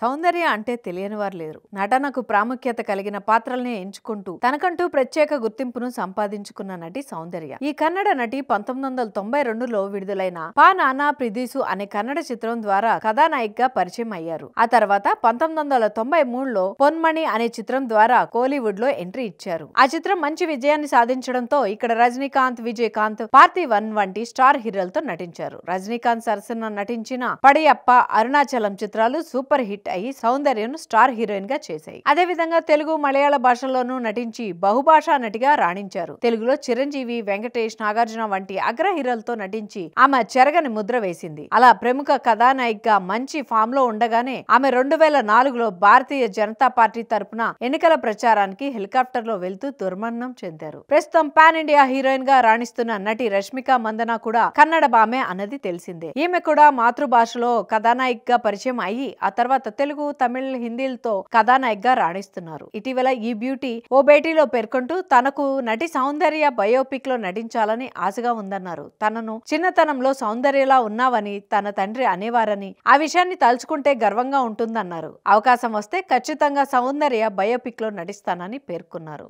సౌందర్య అంటే తెలియని వారు లేరు నటనకు ప్రాముఖ్యత కలిగిన పాత్రల్ని ఎంచుకుంటూ తనకంటూ ప్రత్యేక గుర్తింపును సంపాదించుకున్న నటి సౌందర్య ఈ కన్నడ నటి పంతొమ్మిది వందల తొంభై రెండులో విడుదలైన పా నానా ప్రిదీసు అనే కన్నడ చిత్రం ద్వారా కథానాయిక్గా పరిచయం అయ్యారు ఆ తర్వాత పంతొమ్మిది వందల తొంభై మూడులో పొన్మణి అనే చిత్రం ద్వారా కోలీవుడ్ లో ఎంట్రీ ఇచ్చారు ఆ చిత్రం మంచి విజయాన్ని సాధించడంతో ఇక్కడ రజనీకాంత్ విజయకాంత్ పార్థివన్ వంటి స్టార్ హీరోలతో నటించారు రజనీకాంత్ సరసన నటించిన పడియప్ప అరుణాచలం చిత్రాలు సూపర్ హిట్ హిట్ అయ్యి సౌందర్యను స్టార్ హీరోయిన్ గా చేశాయి అదేవిధంగా తెలుగు మలయాళ భాషల్లోనూ నటించి బహుభాషా నటిగా రాణించారు తెలుగులో చిరంజీవి వెంకటేష్ నాగార్జున వంటి అగ్ర హీరోలతో నటించి ఆమె చెరగని ముద్ర వేసింది అలా ప్రముఖ కథానాయిక్గా మంచి ఫామ్ లో ఉండగానే ఆమె రెండు వేల నాలుగులో భారతీయ జనతా పార్టీ తరపున ఎన్నికల ప్రచారానికి హెలికాప్టర్ లో వెళ్తూ దుర్మరణం చెందారు ప్రస్తుతం పాన్ ఇండియా హీరోయిన్ గా రాణిస్తున్న నటి రష్మిక మందన కూడా కన్నడ బామె అన్నది తెలిసిందే ఈమె కూడా మాతృభాషలో గా పరిచయం అయ్యి ఆ తర్వాత తెలుగు తమిళ్ హిందీలతో కథానాయికగా రాణిస్తున్నారు ఇటీవల ఈ బ్యూటీ ఓ భేటీలో పేర్కొంటూ తనకు నటి సౌందర్య బయోపిక్ లో నటించాలని ఆశగా ఉందన్నారు తనను చిన్నతనంలో సౌందర్యలా ఉన్నావని తన తండ్రి అనేవారని ఆ విషయాన్ని తలుచుకుంటే గర్వంగా ఉంటుందన్నారు అవకాశం వస్తే ఖచ్చితంగా సౌందర్య బయోపిక్ లో నటిస్తానని పేర్కొన్నారు